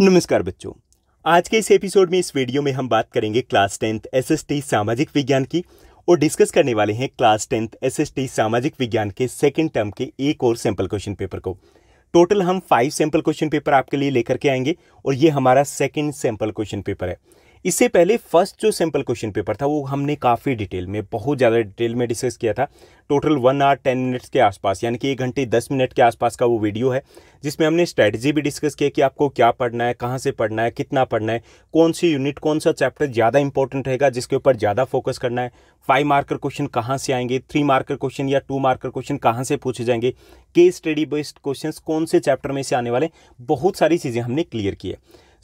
नमस्कार बच्चों आज के इस एपिसोड में इस वीडियो में हम बात करेंगे क्लास टेंथ टी सामाजिक विज्ञान की और डिस्कस करने वाले हैं क्लास टेंथ टी सामाजिक विज्ञान के सेकेंड टर्म के एक और सैंपल क्वेश्चन पेपर को टोटल हम फाइव सैंपल क्वेश्चन पेपर आपके लिए लेकर के आएंगे और ये हमारा सेकेंड सैंपल क्वेश्चन पेपर है इससे पहले फर्स्ट जो सिंपल क्वेश्चन पेपर था वो हमने काफ़ी डिटेल में बहुत ज़्यादा डिटेल में डिस्कस किया था total one hour ten minutes के आसपास यानी कि एक घंटे दस मिनट के आसपास का वो वीडियो है जिसमें हमने स्ट्रैटेजी भी डिस्कस किया कि आपको क्या पढ़ना है कहाँ से पढ़ना है कितना पढ़ना है कौन सी यूनिट कौन सा चैप्टर ज़्यादा इंपॉर्टेंट रहेगा जिसके ऊपर ज़्यादा फोकस करना है फाइव मार्कर क्वेश्चन कहाँ से आएंगे थ्री मार्कर क्वेश्चन या टू मार्कर क्वेश्चन कहाँ से पूछे जाएंगे केस स्टडी बेस्ड क्वेश्चन कौन से चैप्टर में से आने वाले बहुत सारी चीज़ें हमने क्लियर की है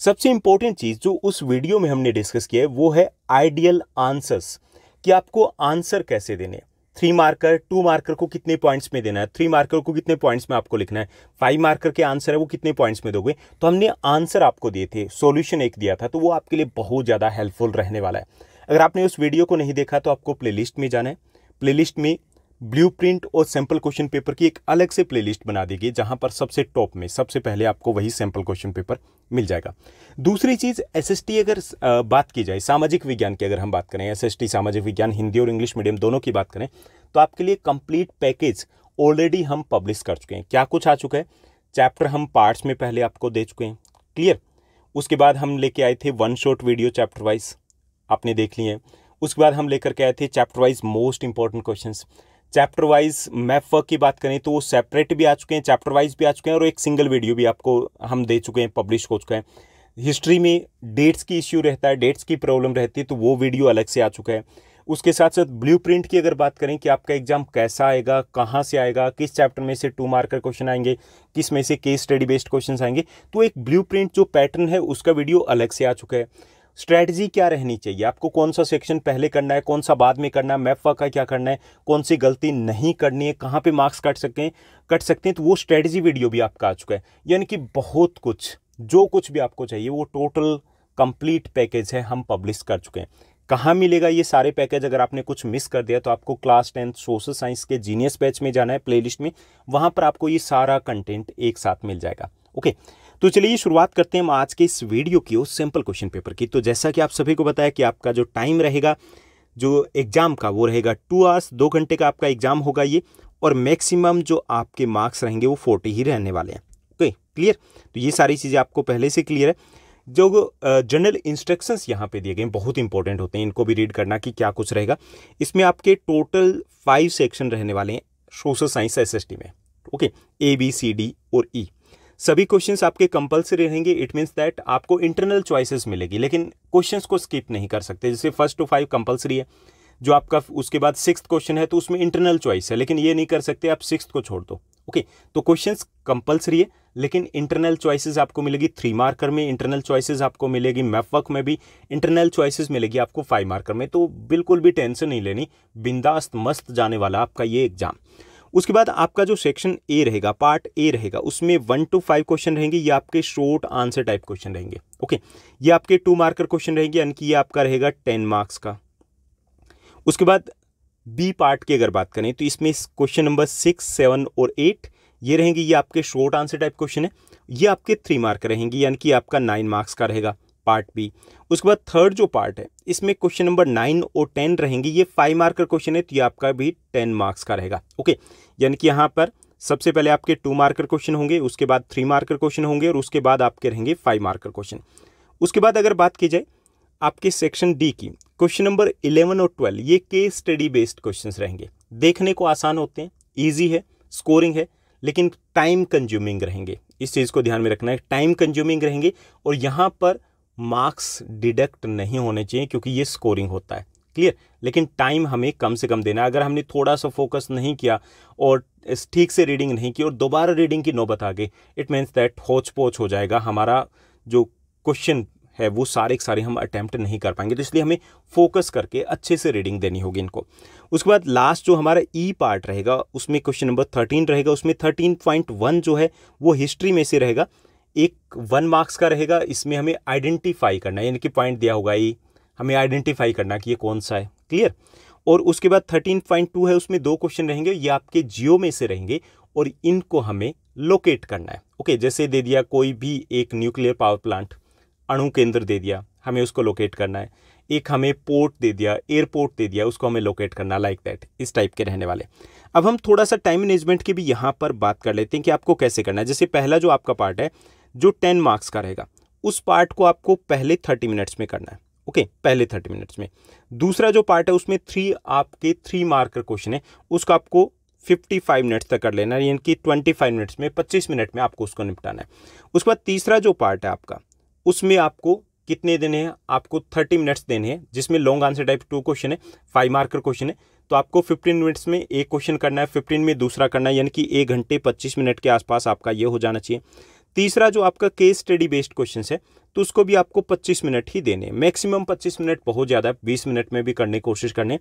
सबसे इंपॉर्टेंट चीज़ जो उस वीडियो में हमने डिस्कस किया है वो है आइडियल आंसर्स कि आपको आंसर कैसे देने थ्री मार्कर टू मार्कर को कितने पॉइंट्स में देना है थ्री मार्कर को कितने पॉइंट्स में आपको लिखना है फाइव मार्कर के आंसर है वो कितने पॉइंट्स में दोगे तो हमने आंसर आपको दिए थे सॉल्यूशन एक दिया था तो वो आपके लिए बहुत ज़्यादा हेल्पफुल रहने वाला है अगर आपने उस वीडियो को नहीं देखा तो आपको प्लेलिस्ट में जाना है प्लेलिस्ट में ब्लूप्रिंट और सैंपल क्वेश्चन पेपर की एक अलग से प्लेलिस्ट बना देगी जहां पर सबसे टॉप में सबसे पहले आपको वही सैंपल क्वेश्चन पेपर मिल जाएगा दूसरी चीज़ एसएसटी अगर बात की जाए सामाजिक विज्ञान की अगर हम बात करें एसएसटी सामाजिक विज्ञान हिंदी और इंग्लिश मीडियम दोनों की बात करें तो आपके लिए कंप्लीट पैकेज ऑलरेडी हम पब्लिश कर चुके हैं क्या कुछ आ चुका है चैप्टर हम पार्ट्स में पहले आपको दे चुके हैं क्लियर उसके बाद हम लेके आए थे one shot video chapter wise आपने देख लिए उसके बाद हम लेकर के आए थे chapter wise most important questions chapter wise map work की बात करें तो वो सेपरेट भी आ चुके हैं चैप्टर वाइज भी आ चुके हैं और एक सिंगल वीडियो भी आपको हम दे चुके हैं पब्लिश हो चुके हैं हिस्ट्री में डेट्स की इश्यू रहता है डेट्स की प्रॉब्लम रहती है तो वो वीडियो अलग से आ चुका है उसके साथ साथ ब्लू की अगर बात करें कि आपका एग्जाम कैसा आएगा कहाँ से आएगा किस चैप्टर में से टू मार्कर क्वेश्चन आएंगे किस में से केस स्टडी बेस्ड क्वेश्चन आएंगे तो एक ब्लू जो पैटर्न है उसका वीडियो अलग से आ चुका है स्ट्रैटेजी क्या रहनी चाहिए आपको कौन सा सेक्शन पहले करना है कौन सा बाद में करना है मैफा का क्या करना है कौन सी गलती नहीं करनी है कहाँ पे मार्क्स कट सकें कट सकते हैं तो वो स्ट्रैटेजी वीडियो भी आपका आ चुका है यानी कि बहुत कुछ जो कुछ भी आपको चाहिए वो टोटल कंप्लीट पैकेज है हम पब्लिश कर चुके हैं कहाँ मिलेगा ये सारे पैकेज अगर आपने कुछ मिस कर दिया तो आपको क्लास टेंथ सोशल साइंस के जीनियस बैच में जाना है प्लेलिस्ट में वहाँ पर आपको ये सारा कंटेंट एक साथ मिल जाएगा ओके okay. तो चलिए शुरुआत करते हैं हम आज के इस वीडियो की उस सिंपल क्वेश्चन पेपर की तो जैसा कि आप सभी को बताया कि आपका जो टाइम रहेगा जो एग्ज़ाम का वो रहेगा टू आवर्स दो घंटे का आपका एग्ज़ाम होगा ये और मैक्सिमम जो आपके मार्क्स रहेंगे वो फोर्टी ही रहने वाले हैं ओके क्लियर तो ये सारी चीज़ें आपको पहले से क्लियर है जो जनरल इंस्ट्रक्शंस यहाँ पे दिए गए हैं बहुत इंपॉर्टेंट होते हैं इनको भी रीड करना कि क्या कुछ रहेगा इसमें आपके टोटल फाइव सेक्शन रहने वाले हैं सोशल साइंस एस में okay A B C D और ई e. सभी क्वेश्चन आपके कंपलसरी रहेंगे इट मीन्स दैट आपको इंटरनल चॉइसेस मिलेगी लेकिन क्वेश्चंस को स्किप नहीं कर सकते जैसे फर्स्ट टू फाइव कंपलसरी है जो आपका उसके बाद सिक्स क्वेश्चन है तो उसमें इंटरनल चॉइस है लेकिन ये नहीं कर सकते आप सिक्स को छोड़ दो ओके तो क्वेश्चन कंपलसरी है लेकिन इंटरनल चॉइसेस आपको मिलेगी थ्री मार्कर में इंटरनल चॉइसेस आपको मिलेगी मैप वर्क में भी इंटरनल चॉइसेस मिलेगी आपको फाइव मार्कर में तो बिल्कुल भी टेंशन नहीं लेनी बिंदास्त मस्त जाने वाला आपका ये एग्जाम उसके बाद आपका जो सेक्शन ए रहेगा पार्ट ए रहेगा उसमें वन टू फाइव क्वेश्चन रहेंगे ये आपके शॉर्ट आंसर टाइप क्वेश्चन रहेंगे ओके ये आपके टू मार्कर क्वेश्चन रहेंगे यानी कि ये आपका रहेगा टेन मार्क्स का उसके बाद बी पार्ट की अगर बात करें तो इसमें क्वेश्चन नंबर सिक्स सेवन और एट ये रहेंगे ये आपके शॉर्ट आंसर टाइप क्वेश्चन है ये आपके थ्री मार्क रहेंगे यानी कि आपका नाइन मार्क्स का रहेगा पार्ट बी उसके बाद थर्ड जो पार्ट है इसमें क्वेश्चन नंबर नाइन और टेन रहेंगे ये फाइव मार्क का क्वेश्चन है तो ये आपका भी टेन मार्क्स का रहेगा ओके यानी कि यहाँ पर सबसे पहले आपके टू मार्कर क्वेश्चन होंगे उसके बाद थ्री मार्कर क्वेश्चन होंगे और उसके बाद आपके रहेंगे फाइव मार्कर क्वेश्चन उसके बाद अगर बात की जाए आपके सेक्शन डी की क्वेश्चन नंबर इलेवन और ट्वेल्व ये के स्टडी बेस्ड क्वेश्चंस रहेंगे देखने को आसान होते हैं ईजी है स्कोरिंग है लेकिन टाइम कंज्यूमिंग रहेंगे इस चीज़ को ध्यान में रखना है टाइम कंज्यूमिंग रहेंगे और यहाँ पर मार्क्स डिडक्ट नहीं होने चाहिए क्योंकि ये स्कोरिंग होता है क्लियर लेकिन टाइम हमें कम से कम देना है अगर हमने थोड़ा सा फोकस नहीं किया और ठीक से रीडिंग नहीं की और दोबारा रीडिंग की नौबत आ गई इट मीन्स दैट होच पोच हो जाएगा हमारा जो क्वेश्चन है वो सारे के सारे हम अटैम्प्ट नहीं कर पाएंगे तो इसलिए हमें फोकस करके अच्छे से रीडिंग देनी होगी इनको उसके बाद लास्ट जो हमारा ई e पार्ट रहेगा उसमें क्वेश्चन नंबर थर्टीन रहेगा उसमें थर्टीन पॉइंट वन जो है वो हिस्ट्री में से रहेगा एक वन मार्क्स का रहेगा इसमें हमें आइडेंटिफाई करना यानी कि पॉइंट दिया होगा ये हमें आइडेंटिफाई करना कि ये कौन सा है क्लियर और उसके बाद थर्टीन पॉइंट टू है उसमें दो क्वेश्चन रहेंगे ये आपके जियो में से रहेंगे और इनको हमें लोकेट करना है ओके जैसे दे दिया कोई भी एक न्यूक्लियर पावर प्लांट अणु केंद्र दे दिया हमें उसको लोकेट करना है एक हमें पोर्ट दे दिया एयरपोर्ट दे दिया उसको हमें लोकेट करना लाइक like दैट इस टाइप के रहने वाले अब हम थोड़ा सा टाइम मैनेजमेंट की भी यहाँ पर बात कर लेते हैं कि आपको कैसे करना है जैसे पहला जो आपका पार्ट है जो टेन मार्क्स का रहेगा उस पार्ट को आपको पहले थर्टी मिनट्स में करना है ओके पहले थर्टी मिनट्स में दूसरा जो पार्ट है उसमें थ्री आपके थ्री मार्कर क्वेश्चन है उसका आपको फिफ्टी फाइव मिनट्स तक कर लेना है यानी कि ट्वेंटी फाइव मिनट्स में पच्चीस मिनट में आपको उसको निपटाना है उसके बाद तीसरा जो पार्ट है आपका उसमें आपको कितने देने हैं आपको थर्टी मिनट्स देने हैं जिसमें long answer type two question है फाइव मार्कर क्वेश्चन है तो आपको 15 मिनट्स में एक क्वेश्चन करना है 15 में दूसरा करना है यानी कि एक घंटे 25 मिनट के आसपास आपका ये हो जाना चाहिए तीसरा जो आपका केस स्टडी बेस्ड क्वेश्चन है तो उसको भी आपको 25 मिनट ही देने मैक्सिमम 25 मिनट बहुत ज़्यादा है 20 मिनट में भी करने की कोशिश करने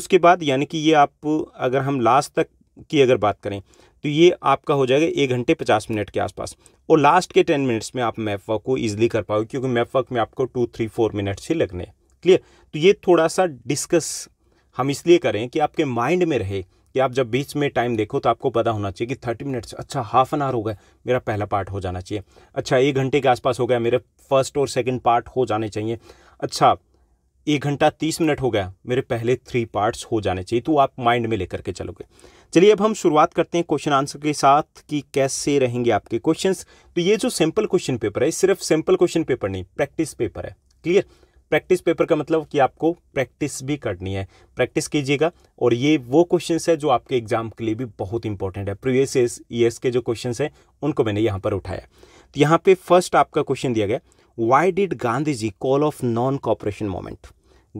उसके बाद यानी कि ये आप अगर हम लास्ट तक की अगर बात करें तो ये आपका हो जाएगा एक घंटे पचास मिनट के आसपास और लास्ट के टेन मिनट्स में आप मैप वर्क को ईजिली कर पाओगे क्योंकि मैप वर्क में आपको टू थ्री फोर मिनट्स ही लगने क्लियर तो ये थोड़ा सा डिस्कस हम इसलिए करें कि आपके माइंड में रहे कि आप जब बीच में टाइम देखो तो आपको पता होना चाहिए कि थर्टी मिनट्स अच्छा हाफ एन आवर हो गया मेरा पहला पार्ट हो जाना चाहिए अच्छा एक घंटे के आसपास हो गया मेरे फर्स्ट और सेकेंड पार्ट हो जाने चाहिए अच्छा एक घंटा तीस मिनट हो गया मेरे पहले थ्री पार्ट्स हो जाने चाहिए तो आप माइंड में लेकर के चलोगे चलिए अब हम शुरुआत करते हैं क्वेश्चन आंसर के साथ कि कैसे रहेंगे आपके क्वेश्चंस तो ये जो सिंपल क्वेश्चन पेपर है सिर्फ सिंपल क्वेश्चन पेपर नहीं प्रैक्टिस पेपर है क्लियर प्रैक्टिस पेपर का मतलब कि आपको प्रैक्टिस भी करनी है प्रैक्टिस कीजिएगा और ये वो क्वेश्चन है जो आपके एग्जाम के लिए भी बहुत इंपॉर्टेंट है प्रीवियस ईयर्स के जो क्वेश्चन हैं उनको मैंने यहाँ पर उठाया तो यहाँ पे फर्स्ट आपका क्वेश्चन दिया गया why did Gandhi ji call off non cooperation movement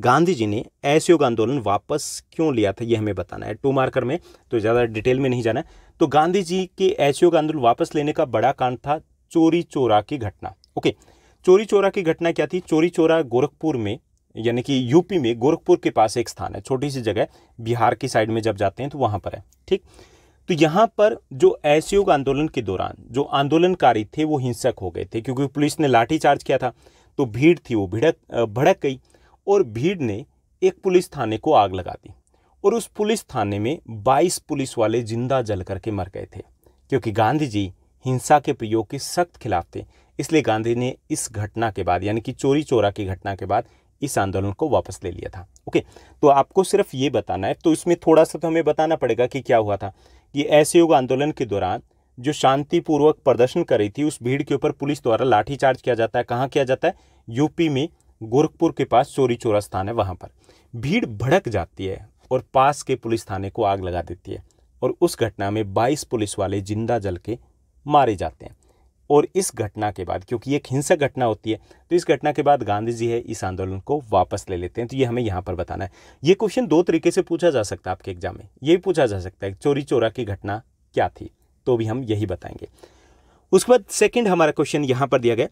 Gandhi ji ने ऐसे आंदोलन वापस क्यों लिया था ये हमें बताना है टू मार्कर में तो ज़्यादा डिटेल में नहीं जाना है तो गांधी जी के ऐसे आंदोलन वापस लेने का बड़ा कारण था चोरी चोरा की घटना ओके okay. चोरी चोरा की घटना क्या थी चोरी चोरा गोरखपुर में यानी कि यूपी में गोरखपुर के पास एक स्थान है छोटी सी जगह बिहार की साइड में जब जाते हैं तो वहाँ पर है ठीक तो यहाँ पर जो असहयोग आंदोलन के दौरान जो आंदोलनकारी थे वो हिंसक हो गए थे क्योंकि पुलिस ने लाठीचार्ज किया था तो भीड़ थी वो भिड़क भड़क गई और भीड़ ने एक पुलिस थाने को आग लगा दी और उस पुलिस थाने में 22 पुलिस वाले जिंदा जल करके मर गए थे क्योंकि गांधी जी हिंसा के प्रयोग के सख्त खिलाफ थे इसलिए गांधी ने इस घटना के बाद यानी कि चोरी चोरा की घटना के बाद इस आंदोलन को वापस ले लिया था ओके तो आपको सिर्फ ये बताना है तो इसमें थोड़ा सा तो हमें बताना पड़ेगा कि क्या हुआ था कि ऐसे युग आंदोलन के दौरान जो शांतिपूर्वक प्रदर्शन कर रही थी उस भीड़ के ऊपर पुलिस द्वारा लाठीचार्ज किया जाता है कहाँ किया जाता है यूपी में गोरखपुर के पास चोरी चोरा स्थान है वहाँ पर भीड़ भड़क जाती है और पास के पुलिस थाने को आग लगा देती है और उस घटना में 22 पुलिस वाले जिंदा जल के मारे जाते हैं और इस घटना के बाद क्योंकि एक हिंसक घटना होती है तो इस घटना के बाद गांधी जी है इस आंदोलन को वापस ले लेते हैं तो ये हमें यहाँ पर बताना है ये क्वेश्चन दो तरीके से पूछा जा सकता है आपके एग्जाम में ये पूछा जा सकता है चोरी चोरा की घटना क्या थी तो भी हम यही बताएंगे उसके बाद सेकेंड हमारा क्वेश्चन यहाँ पर दिया गया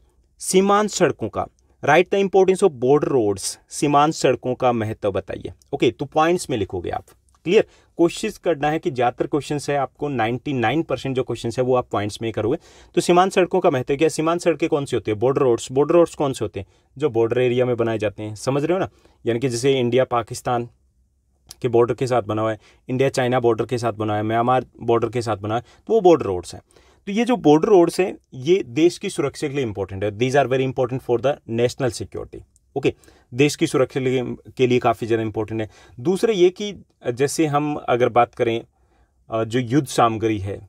सीमांत सड़कों का write the importance of border roads सीमांत सड़कों का महत्व बताइए ओके तो पॉइंट्स में लिखोगे आप क्लियर कोशिश करना है कि ज़्यादातर क्वेश्चन है आपको 99 परसेंट जो क्वेश्चन है वो आप पॉइंट्स में करोगे तो सीमांत सड़कों का महत्व क्या सीमांत सड़कें कौन सी होती है बॉर्डर रोड्स बॉर्डर रोड्स कौन से होते हैं जो बॉर्डर एरिया में बनाए जाते हैं समझ रहे हो ना यानी कि जैसे इंडिया पाकिस्तान के बॉर्डर के साथ बना हुआ है इंडिया चाइना बॉर्डर के साथ बना हुआ है म्यांमार बॉर्डर के साथ बना है तो वो बॉर्डर रोड्स हैं तो ये जो बॉर्डर रोड्स हैं ये देश की सुरक्षा के लिए इंपॉर्टेंट है these are very important for the national security okay देश की सुरक्षा के लिए काफ़ी ज़्यादा इम्पोर्टेंट है दूसरा ये कि जैसे हम अगर बात करें जो युद्ध सामग्री है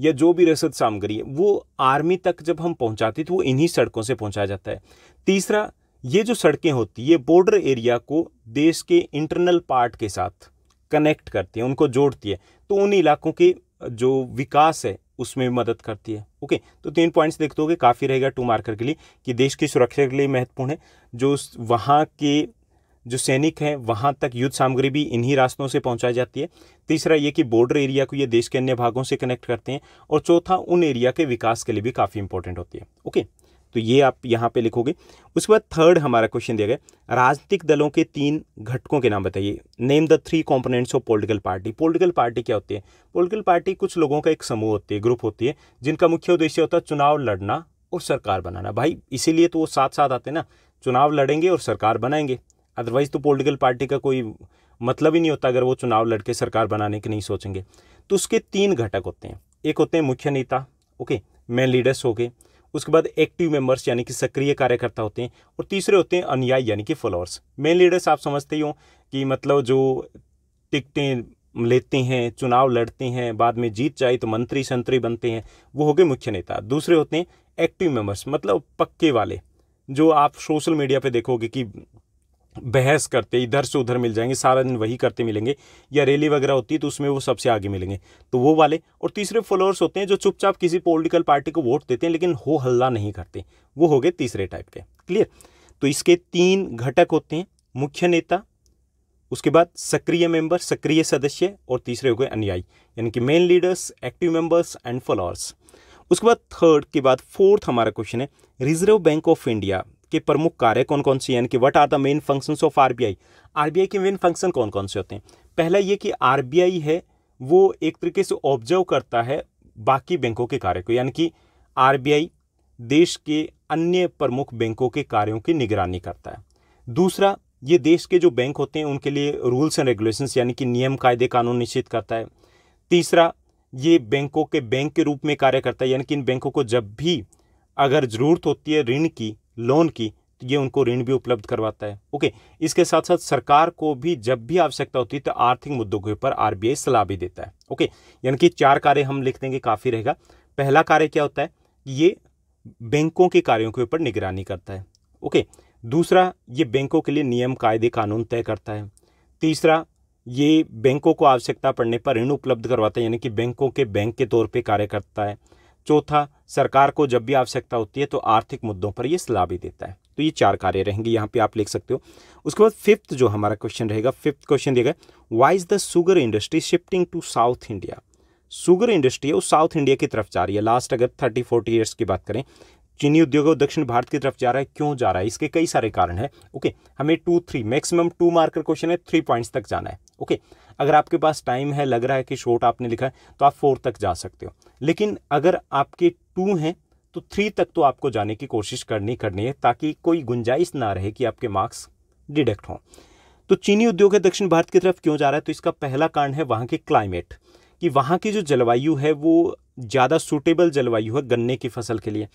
या जो भी रसद सामग्री है वो आर्मी तक जब हम पहुंचाते तो वो इन्हीं सड़कों से पहुंचाया जाता है तीसरा ये जो सड़कें होती है बॉर्डर एरिया को देश के इंटरनल पार्ट के साथ कनेक्ट करती हैं उनको जोड़ती है तो उन इलाकों के जो विकास है उसमें भी मदद करती है ओके तो तीन पॉइंट्स देखते हो काफ़ी रहेगा टू मार्कर के लिए कि देश की सुरक्षा के लिए महत्वपूर्ण है जो वहाँ के जो सैनिक हैं वहाँ तक युद्ध सामग्री भी इन्हीं रास्तों से पहुँचाई जाती है तीसरा ये कि बॉर्डर एरिया को ये देश के अन्य भागों से कनेक्ट करते हैं और चौथा उन एरिया के विकास के लिए भी काफ़ी इंपॉर्टेंट होती है ओके तो ये आप यहाँ पे लिखोगे उसके बाद थर्ड हमारा क्वेश्चन दिया गया राजनीतिक दलों के तीन घटकों के नाम बताइए name the three components of political party political party क्या होती है पॉलिटिकल पार्टी कुछ लोगों का एक समूह होती है ग्रुप होती है जिनका मुख्य उद्देश्य होता है चुनाव लड़ना और सरकार बनाना भाई इसीलिए तो वो साथ साथ आते हैं ना चुनाव लड़ेंगे और सरकार बनाएंगे अदरवाइज़ तो पोलिटिकल पार्टी का कोई मतलब ही नहीं होता अगर वो चुनाव लड़के सरकार बनाने की नहीं सोचेंगे तो उसके तीन घटक होते हैं एक होते हैं मुख्य नेता ओके मेन लीडर्स हो गए उसके बाद एक्टिव मेंबर्स यानी कि सक्रिय कार्यकर्ता होते हैं और तीसरे होते हैं अनुयायी यानी कि फॉलोअर्स मेन लीडर्स आप समझते ही हो कि मतलब जो टिकटें लेते हैं चुनाव लड़ते हैं बाद में जीत जाए तो मंत्री संतरी बनते हैं वो हो गए मुख्य नेता दूसरे होते हैं एक्टिव मेंबर्स मतलब पक्के वाले जो आप सोशल मीडिया पे देखोगे कि बहस करते इधर से उधर मिल जाएंगे सारा दिन वही करते मिलेंगे या रैली वगैरह होती है तो उसमें वो सबसे आगे मिलेंगे तो वो वाले और तीसरे फॉलोअर्स होते हैं जो चुपचाप किसी पॉलिटिकल पार्टी को वोट देते हैं लेकिन हो हल्ला नहीं करते वो हो गए तीसरे टाइप के क्लियर तो इसके तीन घटक होते हैं मुख्य नेता उसके बाद सक्रिय मेंबर सक्रिय सदस्य और तीसरे हो गए अनुयायी यानी कि main leaders active members and followers उसके बाद थर्ड के बाद फोर्थ हमारा क्वेश्चन है रिजर्व बैंक ऑफ इंडिया के प्रमुख कार्य कौन कौन से यानी कि what are the main functions of RBI RBI के मेन फंक्शन कौन कौन से होते हैं पहला ये कि आरबीआई है वो एक तरीके से ऑब्जर्व करता है बाकी बैंकों के कार्य को यानी कि आरबीआई देश के अन्य प्रमुख बैंकों के कार्यों की निगरानी करता है दूसरा ये देश के जो बैंक होते हैं उनके लिए रूल्स एंड रेगुलेशंस यानी कि नियम कायदे कानून निश्चित करता है तीसरा ये बैंकों के बैंक के रूप में कार्य करता है यानी कि इन बैंकों को जब भी अगर ज़रूरत होती है ऋण की लोन की तो ये उनको ऋण भी उपलब्ध करवाता है ओके इसके साथ साथ सरकार को भी जब भी आवश्यकता होती है तो आर्थिक मुद्दों के ऊपर आर सलाह भी देता है ओके यानी कि चार कार्य हम लिख देंगे काफ़ी रहेगा पहला कार्य क्या होता है ये बैंकों के कार्यों के ऊपर निगरानी करता है ओके दूसरा ये बैंकों के लिए नियम कायदे कानून तय करता है तीसरा ये बैंकों को आवश्यकता पड़ने पर ऋण उपलब्ध करवाता है यानी कि बैंकों के बैंक के तौर पे कार्य करता है चौथा सरकार को जब भी आवश्यकता होती है तो आर्थिक मुद्दों पर यह सलाह भी देता है तो ये चार कार्य रहेंगे यहाँ पे आप लिख सकते हो उसके बाद फिफ्थ जो हमारा क्वेश्चन रहेगा फिफ्थ क्वेश्चन देगा why is the sugar industry shifting to South India sugar industry है वो साउथ इंडिया की तरफ जा रही है लास्ट अगर थर्टी फोर्टी ईयर्स की बात करें चीनी उद्योग दक्षिण भारत की तरफ जा रहा है क्यों जा रहा है इसके कई सारे कारण हैं ओके हमें two three maximum two mark question है थ्री पॉइंट्स तक जाना है ओके अगर आपके पास टाइम है लग रहा है कि शॉर्ट आपने लिखा है तो आप फोर तक जा सकते हो लेकिन अगर आपके टू हैं तो थ्री तक तो आपको जाने की कोशिश करनी करनी है ताकि कोई गुंजाइश ना रहे कि आपके मार्क्स डिडक्ट हों तो चीनी उद्योग है दक्षिण भारत की तरफ क्यों जा रहा है तो इसका पहला कारण है वहाँ के क्लाइमेट कि वहाँ की जो जलवायु है वो ज़्यादा सूटेबल जलवायु है गन्ने की फसल के लिए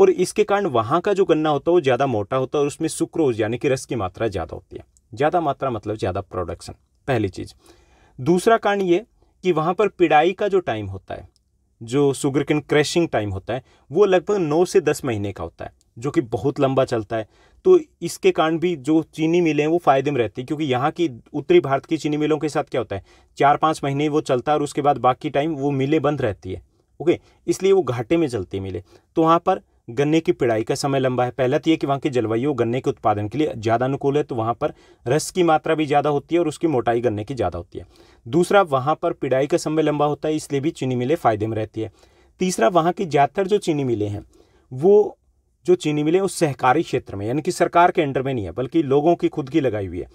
और इसके कारण वहाँ का जो गन्ना होता है वो ज़्यादा मोटा होता है और उसमें सुक्रोज यानी कि रस की मात्रा ज़्यादा होती है ज़्यादा मात्रा मतलब ज़्यादा प्रोडक्शन पहली चीज़ दूसरा कारण ये कि वहाँ पर पिड़ाई का जो टाइम होता है जो शुगर कैन क्रैशिंग टाइम होता है वो लगभग नौ से दस महीने का होता है जो कि बहुत लंबा चलता है तो इसके कारण भी जो चीनी मिलें हैं वो फ़ायदे में रहती है क्योंकि यहाँ की उत्तरी भारत की चीनी मिलों के साथ क्या होता है चार पाँच महीने वो चलता है और उसके बाद बाकी टाइम वो मिलें बंद रहती है ओके इसलिए वो घाटे में चलती मिले तो वहाँ पर गन्ने की पिड़ाई का समय लंबा है पहला तो ये कि वहाँ की जलवायु गन्ने के उत्पादन के लिए ज़्यादा अनुकूल है तो वहाँ पर रस की मात्रा भी ज़्यादा होती है और उसकी मोटाई गन्ने की ज़्यादा होती है दूसरा वहाँ पर पिड़ाई का समय लंबा होता है इसलिए भी चीनी मिलें फ़ायदे में रहती है तीसरा वहाँ की ज़्यादातर जो चीनी मिलें हैं वो जो चीनी मिलें वो सहकारी क्षेत्र में यानी कि सरकार के अंडर में नहीं है बल्कि लोगों की खुद की लगाई हुई है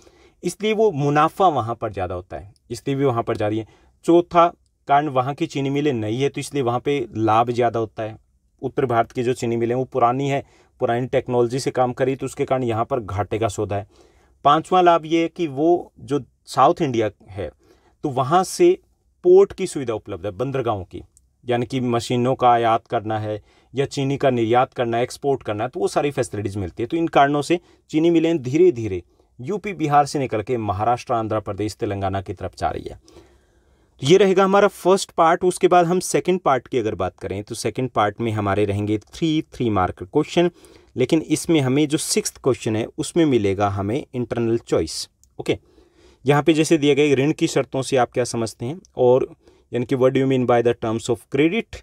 इसलिए वो मुनाफा वहाँ पर ज़्यादा होता है इसलिए भी वहाँ पर जा रही है चौथा कारण वहाँ की चीनी मिलें नहीं है तो इसलिए वहाँ पे लाभ ज़्यादा होता है उत्तर भारत की जो चीनी मिलें वो पुरानी है पुरानी टेक्नोलॉजी से काम करी तो उसके कारण यहाँ पर घाटे का सौदा है पांचवा लाभ ये है कि वो जो साउथ इंडिया है तो वहाँ से पोर्ट की सुविधा उपलब्ध है बंदरगाहों की यानी कि मशीनों का आयात करना है या चीनी का निर्यात करना है एक्सपोर्ट करना है तो वो सारी फैसिलिटीज़ मिलती है तो इन कारणों से चीनी मिलें धीरे धीरे यूपी बिहार से निकल के महाराष्ट्र आंध्र प्रदेश तेलंगाना की तरफ जा रही है ये रहेगा हमारा फर्स्ट पार्ट उसके बाद हम सेकंड पार्ट की अगर बात करें तो सेकंड पार्ट में हमारे रहेंगे थ्री थ्री मार्क क्वेश्चन लेकिन इसमें हमें जो सिक्स क्वेश्चन है उसमें मिलेगा हमें इंटरनल चॉइस ओके यहाँ पे जैसे दिए गए ऋण की शर्तों से आप क्या समझते हैं और यानी कि what you mean by the terms of credit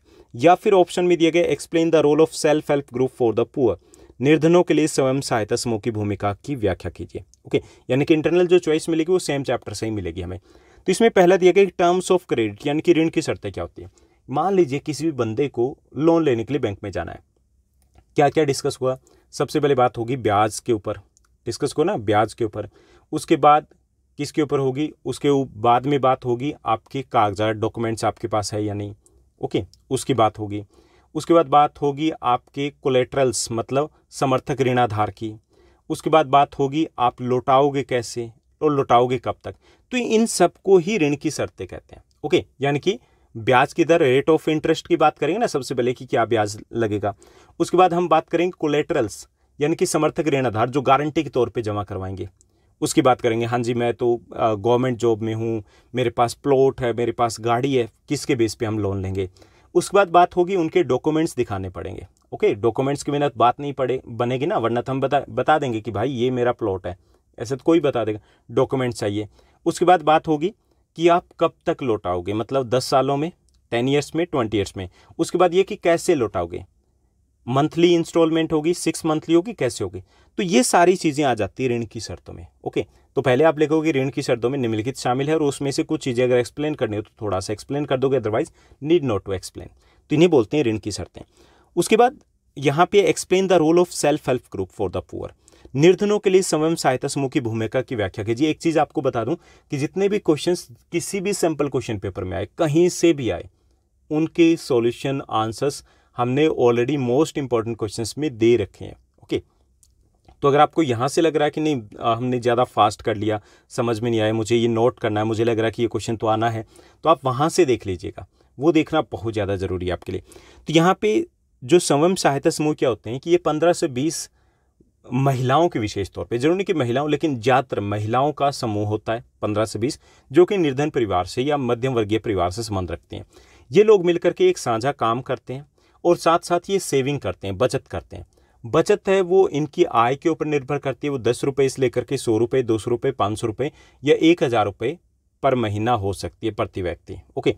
या फिर ऑप्शन में दिए गए explain the role of self help group for the poor निर्धनों के लिए स्वयं सहायता समूह की भूमिका की व्याख्या कीजिए ओके यानी कि इंटरनल जो चॉइस मिलेगी वो सेम चैप्टर से ही मिलेगी हमें तो इसमें पहला दिया गया कि टर्म्स ऑफ क्रेडिट यानी कि ऋण की शर्तें क्या होती हैं मान लीजिए किसी भी बंदे को लोन लेने के लिए बैंक में जाना है क्या क्या डिस्कस हुआ सबसे पहले बात होगी ब्याज के ऊपर डिस्कस को ना ब्याज के ऊपर उसके बाद किसके ऊपर होगी उसके बाद में बात होगी आपके कागजात डॉक्यूमेंट्स आपके पास है या नहीं ओके उसकी बात होगी उसके बाद बात होगी आपके कोलेट्रल्स मतलब समर्थक ऋणाधार की उसके बाद बात होगी आप लौटाओगे कैसे और तो लौटाओगे कब तक तो इन सब को ही ऋण की शर्तें कहते हैं ओके यानी कि ब्याज की दर रेट ऑफ इंटरेस्ट की बात करेंगे ना सबसे पहले कि क्या ब्याज लगेगा उसके बाद हम बात करेंगे कोलेटरल्स यानी कि समर्थक ऋण आधार जो गारंटी के तौर पर जमा करवाएंगे उसकी बात करेंगे हाँ जी मैं तो गवर्नमेंट जॉब में हूँ मेरे पास प्लॉट है मेरे पास गाड़ी है किसके बेस पे हम लोन लेंगे उसके बाद बात होगी उनके डॉक्यूमेंट्स दिखाने पड़ेंगे ओके डॉक्यूमेंट्स के बिना बात नहीं पड़े बनेगी ना वरना तो हम बता बता देंगे कि भाई ये मेरा प्लॉट है ऐसा तो कोई बता देगा डॉक्यूमेंट चाहिए उसके बाद बात होगी कि आप कब तक लौटाओगे मतलब दस सालों में टेन ईयर्स में ट्वेंटी ईयर्स में उसके बाद ये कि कैसे लौटाओगे मंथली इंस्टॉलमेंट होगी सिक्स मंथली होगी कैसे होगी तो ये सारी चीज़ें आ जाती है ऋण की शर्तों में ओके तो पहले आप लिखोगे ऋण की शर्तों में निम्नलिखित शामिल है और उसमें से कुछ चीज़ें अगर एक्सप्लेन करनी हो तो थोड़ा सा एक्सप्लेन कर दोगे otherwise need not to explain तो इन्हें बोलते हैं ऋण की शर्तें उसके बाद यहाँ पे explain the role of self help group for the poor निर्धनों के लिए स्वयं सहायता समूह की भूमिका की व्याख्या कीजिए एक चीज़ आपको बता दूं कि जितने भी क्वेश्चन किसी भी सैंपल क्वेश्चन पेपर में आए कहीं से भी आए उनके सॉल्यूशन आंसर्स हमने ऑलरेडी मोस्ट इंपॉर्टेंट क्वेश्चन में दे रखे हैं ओके तो अगर आपको यहाँ से लग रहा है कि नहीं हमने ज़्यादा फास्ट कर लिया समझ में नहीं आया मुझे ये नोट करना है मुझे लग रहा है कि ये क्वेश्चन तो आना है तो आप वहाँ से देख लीजिएगा वो देखना बहुत ज़्यादा ज़रूरी है आपके लिए तो यहाँ पे जो स्वयं सहायता समूह क्या होते हैं कि ये पंद्रह से बीस महिलाओं के विशेष तौर पे जरूरी कि महिलाओं लेकिन ज़्यादातर महिलाओं का समूह होता है पंद्रह से बीस जो कि निर्धन परिवार से या मध्यम वर्गीय परिवार से संबंध रखते हैं ये लोग मिलकर के एक साझा काम करते हैं और साथ साथ ये सेविंग करते हैं बचत करते हैं बचत है वो इनकी आय के ऊपर निर्भर करती है वो दस रुपये से लेकर के सौ रुपये दो सौ रुपये पाँच सौ रुपये या एक हज़ार रुपये पर महीना हो सकती है प्रति व्यक्ति ओके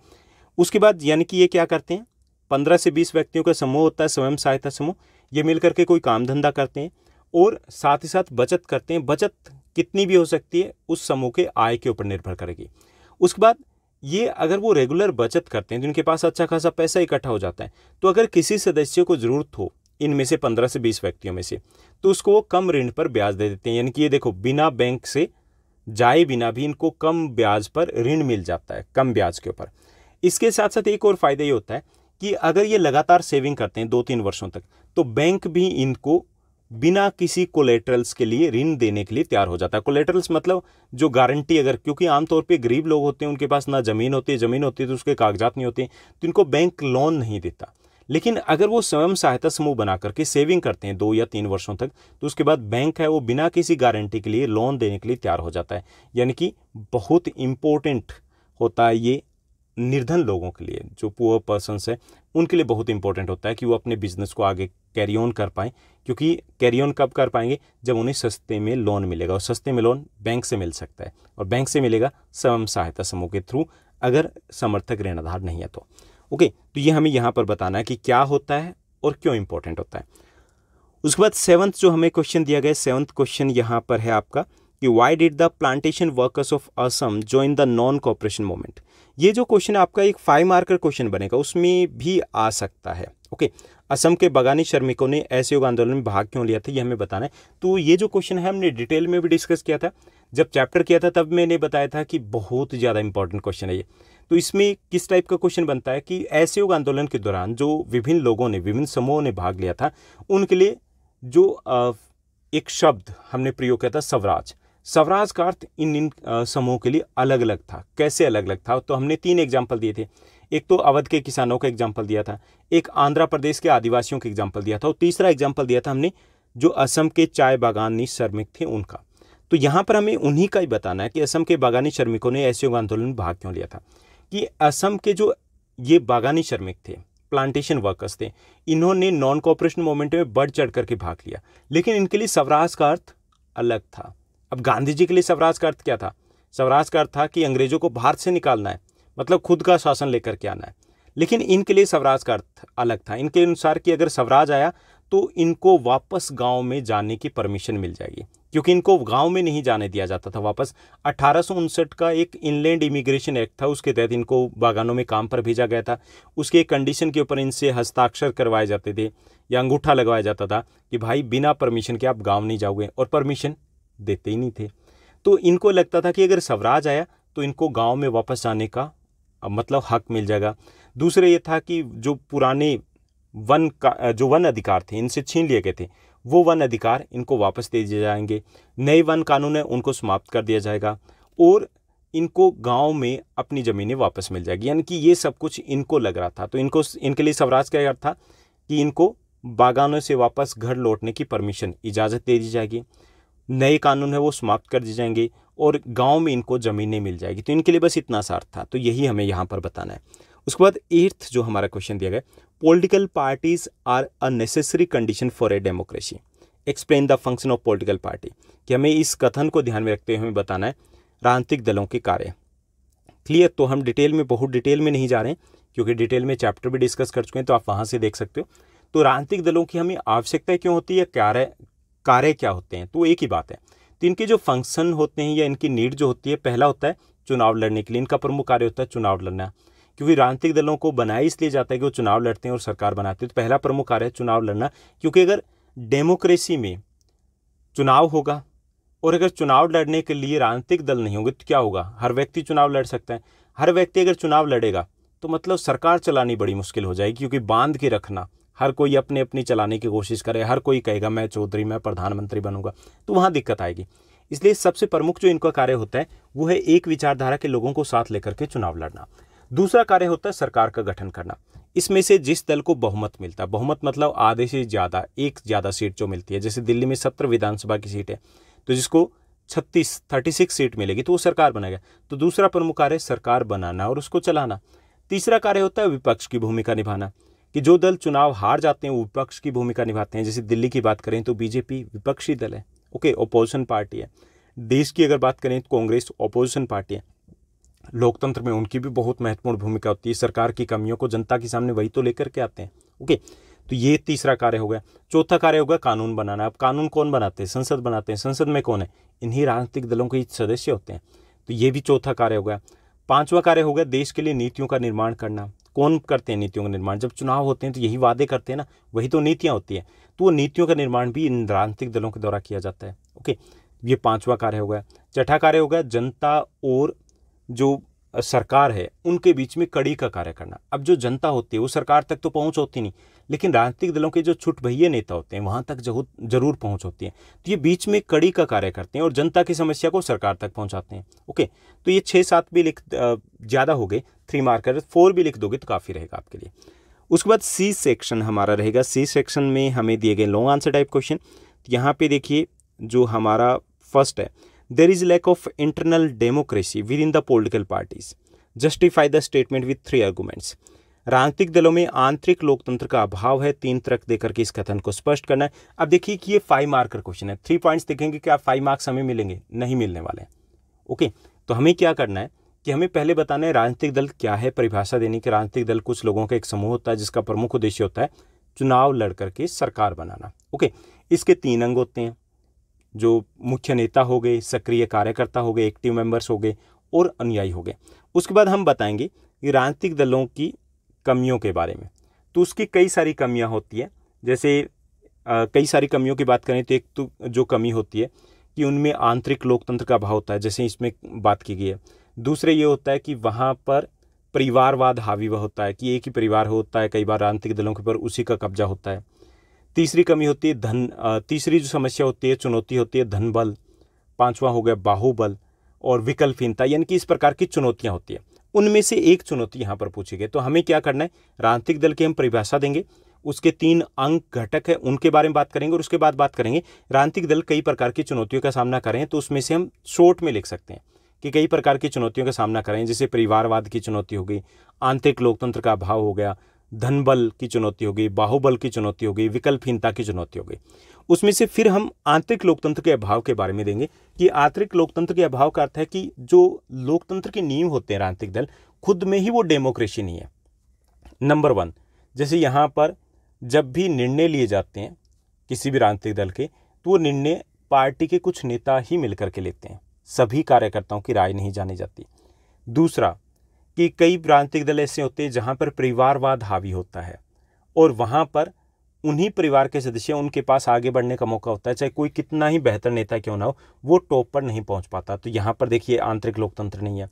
उसके बाद यानी कि ये क्या करते हैं पंद्रह से बीस व्यक्तियों का समूह होता है स्वयं सहायता समूह ये मिलकर के कोई काम धंधा करते हैं और साथ ही साथ बचत करते हैं बचत कितनी भी हो सकती है उस समूह के आय के ऊपर निर्भर करेगी उसके बाद ये अगर वो रेगुलर बचत करते हैं जिनके पास अच्छा खासा पैसा इकट्ठा हो जाता है तो अगर किसी सदस्य को ज़रूरत हो इनमें से पंद्रह से बीस व्यक्तियों में से तो उसको वो कम ऋण पर ब्याज दे देते हैं यानी कि ये देखो बिना बैंक से जाए बिना भी इनको कम ब्याज पर ऋण मिल जाता है कम ब्याज के ऊपर इसके साथ साथ एक और फ़ायदा ये होता है कि अगर ये लगातार सेविंग करते हैं दो तीन वर्षों तक तो बैंक भी इनको बिना किसी कोलेट्रल्स के लिए ऋण देने के लिए तैयार हो जाता है कोलेट्रल्स मतलब जो गारंटी अगर क्योंकि आमतौर पे गरीब लोग होते हैं उनके पास ना ज़मीन होती है ज़मीन होती है तो उसके कागजात नहीं होते तो इनको बैंक लोन नहीं देता लेकिन अगर वो स्वयं सहायता समूह बना करके सेविंग करते हैं दो या तीन वर्षों तक तो उसके बाद बैंक है वो बिना किसी गारंटी के लिए लोन देने के लिए तैयार हो जाता है यानी कि बहुत इम्पोर्टेंट होता है ये निर्धन लोगों के लिए जो पुअर पर्सनस है उनके लिए बहुत इंपॉर्टेंट होता है कि वो अपने बिजनेस को आगे कैरी ऑन कर पाएं क्योंकि कैरी ऑन कब कर पाएंगे जब उन्हें सस्ते में लोन मिलेगा और सस्ते में लोन बैंक से मिल सकता है और बैंक से मिलेगा स्वयं सहायता समूह के थ्रू अगर समर्थक ऋण आधार नहीं है तो ओके तो ये हमें यहाँ पर बताना है कि क्या होता है और क्यों इंपॉर्टेंट होता है उसके बाद सेवन्थ जो हमें क्वेश्चन दिया गया सेवन्थ क्वेश्चन यहाँ पर है आपका कि why did the plantation workers of Assam join the non cooperation movement ये जो क्वेश्चन आपका एक फाइव मार्कर क्वेश्चन बनेगा उसमें भी आ सकता है ओके असम के बगानी श्रमिकों ने ऐसे योग आंदोलन में भाग क्यों लिया था ये हमें बताना है तो ये जो क्वेश्चन है हमने डिटेल में भी डिस्कस किया था जब चैप्टर किया था तब मैंने बताया था कि बहुत ज़्यादा इंपॉर्टेंट क्वेश्चन है ये तो इसमें किस टाइप का क्वेश्चन बनता है कि ऐसे योग आंदोलन के दौरान जो विभिन्न लोगों ने विभिन्न समूहों ने भाग लिया था उनके लिए जो एक शब्द हमने प्रयोग किया था स्वराज स्वराज का अर्थ इन इन समूहों के लिए अलग अलग था कैसे अलग अलग था तो हमने तीन एग्जाम्पल दिए थे एक तो अवध के किसानों का एग्जाम्पल दिया था एक आंध्र प्रदेश के आदिवासियों का एग्जाम्पल दिया था और तीसरा एग्जाम्पल दिया था हमने जो असम के चाय बागानी श्रमिक थे उनका तो यहाँ पर हमें उन्हीं का ही बताना है कि असम के बागानी श्रमिकों ने ऐसे आंदोलन में भाग क्यों लिया था कि असम के जो ये बागानी श्रमिक थे प्लांटेशन वर्कर्स थे इन्होंने नॉन कॉपरेशन मूवमेंट में बढ़ चढ़ करके भाग लिया लेकिन इनके लिए स्वराज का अर्थ अलग था अब गांधी जी के लिए स्वराज का अर्थ क्या था स्वराज का अर्थ था कि अंग्रेजों को भारत से निकालना है मतलब खुद का शासन लेकर के आना है लेकिन इनके लिए स्वराज का अर्थ अलग था इनके अनुसार कि अगर स्वराज आया तो इनको वापस गांव में जाने की परमिशन मिल जाएगी क्योंकि इनको गांव में नहीं जाने दिया जाता था वापस अठारह का एक इनलैंड इमिग्रेशन एक्ट था उसके तहत इनको बागानों में काम पर भेजा गया था उसके कंडीशन के ऊपर इनसे हस्ताक्षर करवाए जाते थे या अंगूठा लगवाया जाता था कि भाई बिना परमिशन के आप गाँव नहीं जाओगे और परमिशन देते ही नहीं थे तो इनको लगता था कि अगर स्वराज आया तो इनको गांव में वापस जाने का मतलब हक मिल जाएगा दूसरे ये था कि जो पुराने वन का जो वन अधिकार थे इनसे छीन लिए गए थे वो वन अधिकार इनको वापस दे दिए जाएंगे नए वन कानून है उनको समाप्त कर दिया जाएगा और इनको गांव में अपनी ज़मीनें वापस मिल जाएगी यानी कि ये सब कुछ इनको लग रहा था तो इनको इनके लिए स्वराज का अर्थ था कि इनको बागानों से वापस घर लौटने की परमिशन इजाज़त दे दी जाएगी नए कानून है वो समाप्त कर दिए जाएंगे और गांव में इनको ज़मीनें मिल जाएगी तो इनके लिए बस इतना सार था तो यही हमें यहाँ पर बताना है उसके बाद एट्थ जो हमारा क्वेश्चन दिया गया political parties are a necessary condition for a democracy explain the function of political party कि हमें इस कथन को ध्यान में रखते हुए बताना है राजनीतिक दलों के कार्य क्लियर तो हम डिटेल में बहुत डिटेल में नहीं जा रहे हैं क्योंकि डिटेल में चैप्टर भी डिस्कस कर चुके हैं तो आप वहाँ से देख सकते हो तो राजनीतिक दलों की हमें आवश्यकता क्यों होती है क्या कार्य क्या होते हैं तो एक ही बात है तो इनके जो फंक्शन होते हैं या इनकी नीड जो होती है पहला होता है चुनाव लड़ने के लिए इनका प्रमुख कार्य होता है चुनाव लड़ना क्योंकि राजनीतिक दलों को बनाया इसलिए जाता है कि वो चुनाव लड़ते हैं और सरकार बनाते हैं तो पहला प्रमुख कार्य है चुनाव लड़ना क्योंकि अगर डेमोक्रेसी में चुनाव होगा और अगर चुनाव लड़ने के लिए राजनीतिक दल नहीं होंगे तो क्या होगा हर व्यक्ति चुनाव लड़ सकता है हर व्यक्ति अगर चुनाव लड़ेगा तो मतलब सरकार चलानी बड़ी मुश्किल हो जाएगी क्योंकि बांध के रखना हर कोई अपने अपनी चलाने की कोशिश करे हर कोई कहेगा मैं चौधरी मैं प्रधानमंत्री बनूंगा तो वहाँ दिक्कत आएगी इसलिए सबसे प्रमुख जो इनका कार्य होता है वो है एक विचारधारा के लोगों को साथ लेकर के चुनाव लड़ना दूसरा कार्य होता है सरकार का गठन करना इसमें से जिस दल को बहुमत मिलता है बहुमत मतलब आधे से ज़्यादा एक ज़्यादा सीट जो मिलती है जैसे दिल्ली में सत्रह विधानसभा की सीट है तो जिसको छत्तीस थर्टी सिक्स सीट मिलेगी तो वो सरकार बनेगा तो दूसरा प्रमुख कार्य सरकार बनाना और उसको चलाना तीसरा कार्य होता है विपक्ष की भूमिका निभाना कि जो दल चुनाव हार जाते हैं वो विपक्ष की भूमिका निभाते हैं जैसे दिल्ली की बात करें तो बीजेपी विपक्षी दल है ओके ओपोजिशन पार्टी है देश की अगर बात करें तो कांग्रेस ओपोजिशन पार्टी है लोकतंत्र में उनकी भी बहुत महत्वपूर्ण भूमिका होती है सरकार की कमियों को जनता के सामने वही तो लेकर के आते हैं ओके तो ये तीसरा कार्य हो गया चौथा कार्य होगा कानून बनाना अब कानून कौन बनाते हैं संसद बनाते हैं संसद में कौन है इन्हीं राजनीतिक दलों के सदस्य होते हैं तो ये भी चौथा कार्य हो गया पांचवा कार्य हो गया देश के लिए नीतियों का निर्माण करना कौन करते हैं नीतियों का निर्माण जब चुनाव होते हैं तो यही वादे करते हैं ना वही तो नीतियाँ होती हैं तो वो नीतियों का निर्माण भी इन राजनीतिक दलों के द्वारा किया जाता है ओके ये पांचवा कार्य हो गया चौथा कार्य हो गया जनता और जो सरकार है उनके बीच में कड़ी का कार्य करना अब जो जनता होती है वो सरकार तक तो पहुंच होती नहीं लेकिन राजनीतिक दलों के जो छुट भैये नेता होते हैं वहाँ तक जरूर पहुँच होती है तो ये बीच में कड़ी का कार्य करते हैं और जनता की समस्या को सरकार तक पहुँचाते हैं ओके तो ये छः सात भी लिख ज़्यादा हो गए थ्री मार्कर फोर भी लिख दोगे तो काफ़ी रहेगा आपके लिए उसके बाद सी सेक्शन हमारा रहेगा सी सेक्शन में हमें दिए गए लॉन्ग आंसर टाइप क्वेश्चन यहाँ पे देखिए जो हमारा फर्स्ट है there is lack of internal democracy within the political parties justify the statement with three arguments राजनीतिक दलों में आंतरिक लोकतंत्र का अभाव है तीन तर्क देकर के इस कथन को स्पष्ट करना है अब देखिए कि ये फाइव मार्कर क्वेश्चन है थ्री पॉइंट्स देखेंगे कि आप फाइव मार्क्स हमें मिलेंगे नहीं मिलने वाले ओके तो हमें क्या करना है कि हमें पहले बताना है राजनीतिक दल क्या है परिभाषा देने की राजनीतिक दल कुछ लोगों का एक समूह होता है जिसका प्रमुख उद्देश्य होता है चुनाव लड़ करके सरकार बनाना ओके इसके तीन अंग होते हैं जो मुख्य नेता हो गए सक्रिय कार्यकर्ता हो गए एक्टिव मेंबर्स हो गए और अनुयायी हो गए उसके बाद हम बताएंगे कि राजनीतिक दलों की कमियों के बारे में तो उसकी कई सारी कमियाँ होती हैं जैसे आ, कई सारी कमियों की बात करें तो एक तो जो कमी होती है कि उनमें आंतरिक लोकतंत्र का अभाव होता है जैसे इसमें बात की गई है दूसरे ये होता है कि वहाँ पर परिवारवाद हावी होता है कि एक ही परिवार होता है कई बार राजनीतिक दलों के ऊपर उसी का कब्जा होता है तीसरी कमी होती है धन तीसरी जो समस्या होती है चुनौती होती है धन बल पाँचवा हो गया बाहुबल और विकल्पहीनता यानी कि इस प्रकार की चुनौतियाँ होती है उनमें से एक चुनौती यहाँ पर पूछी गई तो हमें क्या करना है राजनीतिक दल की हम परिभाषा देंगे उसके तीन अंग घटक है उनके बारे में बात करेंगे और उसके बाद बात करेंगे राजनीतिक दल कई प्रकार की चुनौतियों का सामना करें तो उसमें से हम शॉर्ट में लिख सकते हैं कि कई प्रकार की चुनौतियों का सामना करें जैसे परिवारवाद की चुनौती हो गई आंतरिक लोकतंत्र का अभाव हो गया धन बल की चुनौती हो गई बाहुबल की चुनौती हो गई विकल्पहीनता की चुनौती हो गई उसमें से फिर हम आंतरिक लोकतंत्र के अभाव के बारे में देंगे कि आंतरिक लोकतंत्र के अभाव का अर्थ है कि जो लोकतंत्र की नींव होते हैं राजनीतिक दल खुद में ही वो डेमोक्रेसी नहीं है नंबर वन जैसे यहाँ पर जब भी निर्णय लिए जाते हैं किसी भी राजनीतिक दल के तो वो निर्णय पार्टी के कुछ नेता ही मिलकर के लेते हैं सभी कार्यकर्ताओं की राय नहीं जानी जाती दूसरा कि कई राजनीतिक दल ऐसे होते हैं जहाँ पर परिवारवाद हावी होता है और वहाँ पर उन्हीं परिवार के सदस्य उनके पास आगे बढ़ने का मौका होता है चाहे कोई कितना ही बेहतर नेता क्यों ना हो वो टॉप पर नहीं पहुंच पाता तो यहाँ पर देखिए आंतरिक लोकतंत्र नहीं है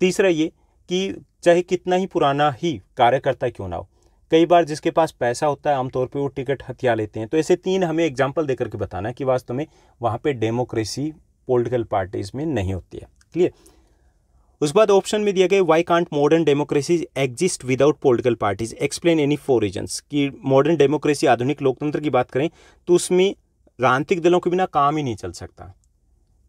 तीसरा ये कि चाहे कितना ही पुराना ही कार्यकर्ता क्यों ना हो कई बार जिसके पास पैसा होता है आमतौर पर वो टिकट हथिया लेते हैं तो ऐसे तीन हमें एग्जाम्पल देकर के बताना है कि वास्तव में वहाँ पर डेमोक्रेसी पोलिटिकल पार्टीज़ में नहीं होती है क्लियर उसके बाद ऑप्शन में दिया गया why can't modern democracy exist without political parties explain any four reasons कि मॉडर्न डेमोक्रेसी आधुनिक लोकतंत्र की बात करें तो उसमें राजनीतिक दलों के बिना काम ही नहीं चल सकता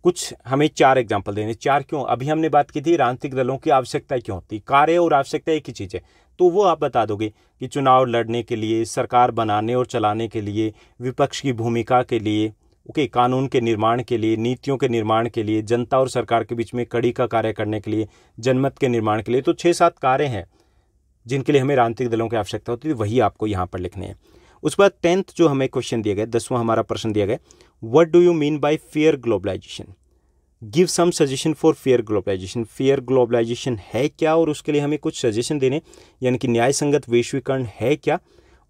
कुछ हमें चार एग्जाम्पल देने चार क्यों अभी हमने बात की थी राजनीतिक दलों की आवश्यकता क्यों होती कार्य और आवश्यकता एक ही चीज़ है तो वो आप बता दोगे कि चुनाव लड़ने के लिए सरकार बनाने और चलाने के लिए विपक्ष की भूमिका के लिए ओके कानून के निर्माण के लिए नीतियों के निर्माण के लिए जनता और सरकार के बीच में कड़ी का कार्य करने के लिए जनमत के निर्माण के लिए तो छः सात कार्य हैं जिनके लिए हमें राजनीतिक दलों की आवश्यकता होती है वही आपको यहाँ पर लिखने हैं उसके बाद टेंथ जो हमें क्वेश्चन दिया गया दसवां हमारा प्रश्न दिया गया what do you mean by fair globalisation give some suggestion for fair globalisation fair globalisation है क्या और उसके लिए हमें कुछ सजेशन देने यानी कि न्याय संगत वैश्वीकरण है क्या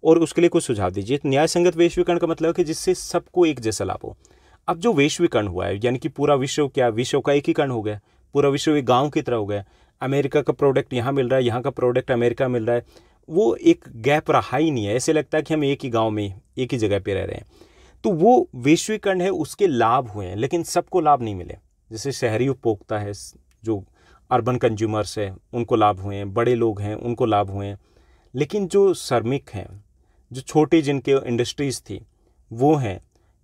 और उसके लिए कुछ सुझाव दीजिए तो न्याय संगत वैश्वीकरण का मतलब है कि जिससे सबको एक जैसा लाभ हो अब जो वैश्वीकरण हुआ है यानी कि पूरा विश्व क्या विश्व का एकीकरण हो गया पूरा विश्व एक गाँव की तरह हो गया अमेरिका का प्रोडक्ट यहाँ मिल रहा है यहाँ का प्रोडक्ट अमेरिका मिल रहा है वो एक गैप रहा ही नहीं है ऐसे लगता है कि हम एक ही गाँव में एक ही जगह पर रह रहे हैं तो वो वैश्वीकरण है उसके लाभ हुए हैं लेकिन सबको लाभ नहीं मिले जैसे शहरी उपभोक्ता है जो अर्बन कंज्यूमर्स है उनको लाभ हुए हैं बड़े लोग हैं उनको लाभ हुए हैं लेकिन जो श्रमिक हैं जो छोटी जिनके इंडस्ट्रीज़ थी वो हैं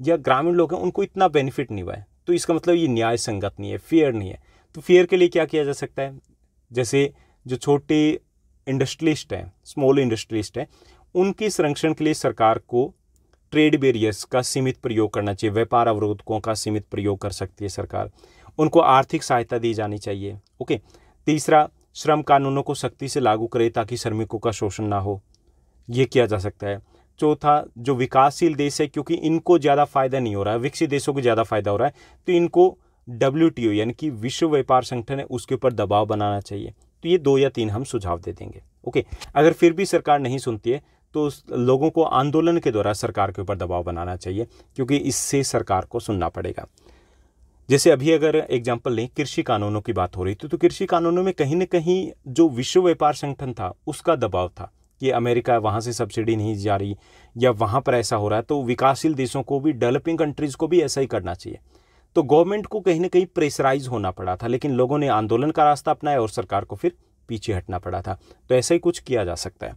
या ग्रामीण लोग हैं उनको इतना बेनिफिट नहीं हुआ है तो इसका मतलब ये न्याय संगत नहीं है फेयर नहीं है तो फेयर के लिए क्या किया जा सकता है जैसे जो छोटे इंडस्ट्रियलिस्ट हैं स्मॉल इंडस्ट्रियलिस्ट हैं उनके संरक्षण के लिए सरकार को ट्रेड बेरियर्स का सीमित प्रयोग करना चाहिए व्यापार अवरोधकों का सीमित प्रयोग कर सकती है सरकार उनको आर्थिक सहायता दी जानी चाहिए ओके तीसरा श्रम कानूनों को सख्ती से लागू करे ताकि श्रमिकों का शोषण ना हो ये किया जा सकता है चौथा जो विकासशील देश है क्योंकि इनको ज़्यादा फायदा नहीं हो रहा है विकसित देशों को ज़्यादा फायदा हो रहा है तो इनको डब्ल्यू यानी कि विश्व व्यापार संगठन है उसके ऊपर दबाव बनाना चाहिए तो ये दो या तीन हम सुझाव दे देंगे ओके अगर फिर भी सरकार नहीं सुनती है तो लोगों को आंदोलन के द्वारा सरकार के ऊपर दबाव बनाना चाहिए क्योंकि इससे सरकार को सुनना पड़ेगा जैसे अभी अगर एग्जाम्पल लें कृषि कानूनों की बात हो रही थी तो कृषि कानूनों में कहीं ना कहीं जो विश्व व्यापार संगठन था उसका दबाव था कि अमेरिका वहाँ से सब्सिडी नहीं जा रही या वहाँ पर ऐसा हो रहा है तो विकासशील देशों को भी डेवलपिंग कंट्रीज़ को भी ऐसा ही करना चाहिए तो गवर्नमेंट को कहीं ना कहीं प्रेशराइज होना पड़ा था लेकिन लोगों ने आंदोलन का रास्ता अपनाया और सरकार को फिर पीछे हटना पड़ा था तो ऐसा ही कुछ किया जा सकता है